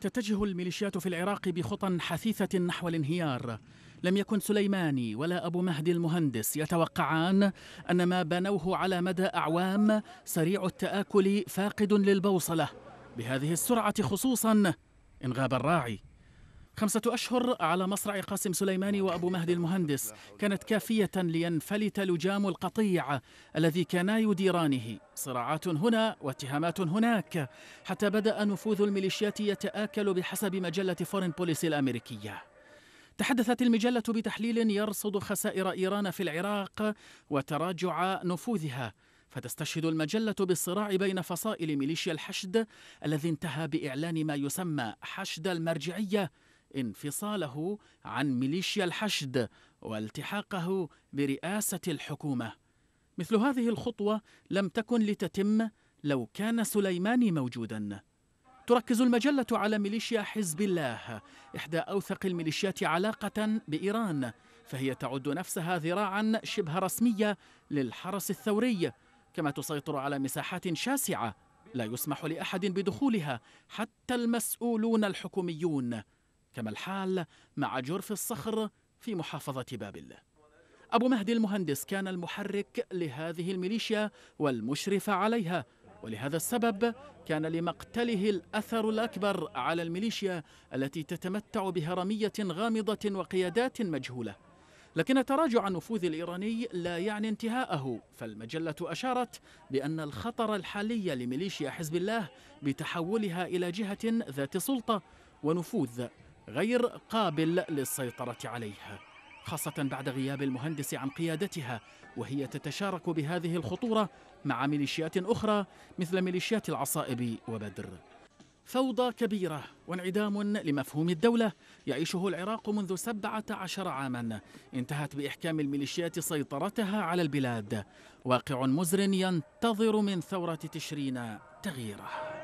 تتجه الميليشيات في العراق بخطى حثيثة نحو الانهيار لم يكن سليماني ولا أبو مهدي المهندس يتوقعان أن ما بنوه على مدى أعوام سريع التآكل فاقد للبوصلة بهذه السرعة خصوصا إن غاب الراعي خمسة أشهر على مصرع قاسم سليماني وأبو مهدي المهندس كانت كافية لينفلت لجام القطيع الذي كانا يديرانه صراعات هنا واتهامات هناك حتى بدأ نفوذ الميليشيات يتآكل بحسب مجلة فورين بوليسي الأمريكية تحدثت المجلة بتحليل يرصد خسائر إيران في العراق وتراجع نفوذها فتستشهد المجلة بالصراع بين فصائل ميليشيا الحشد الذي انتهى بإعلان ما يسمى حشد المرجعية انفصاله عن ميليشيا الحشد والتحاقه برئاسة الحكومة. مثل هذه الخطوة لم تكن لتتم لو كان سليماني موجودا. تركز المجلة على ميليشيا حزب الله، إحدى أوثق الميليشيات علاقة بإيران، فهي تعد نفسها ذراعا شبه رسمية للحرس الثوري، كما تسيطر على مساحات شاسعة لا يسمح لأحد بدخولها حتى المسؤولون الحكوميون. كما الحال مع جرف الصخر في محافظة بابل أبو مهدي المهندس كان المحرك لهذه الميليشيا والمشرف عليها ولهذا السبب كان لمقتله الأثر الأكبر على الميليشيا التي تتمتع بهرمية غامضة وقيادات مجهولة لكن تراجع النفوذ الإيراني لا يعني انتهاءه فالمجلة أشارت بأن الخطر الحالي لميليشيا حزب الله بتحولها إلى جهة ذات سلطة ونفوذ غير قابل للسيطرة عليه خاصة بعد غياب المهندس عن قيادتها وهي تتشارك بهذه الخطورة مع ميليشيات أخرى مثل ميليشيات العصائب وبدر فوضى كبيرة وانعدام لمفهوم الدولة يعيشه العراق منذ 17 عاما انتهت بإحكام الميليشيات سيطرتها على البلاد واقع مزر ينتظر من ثورة تشرين تغييره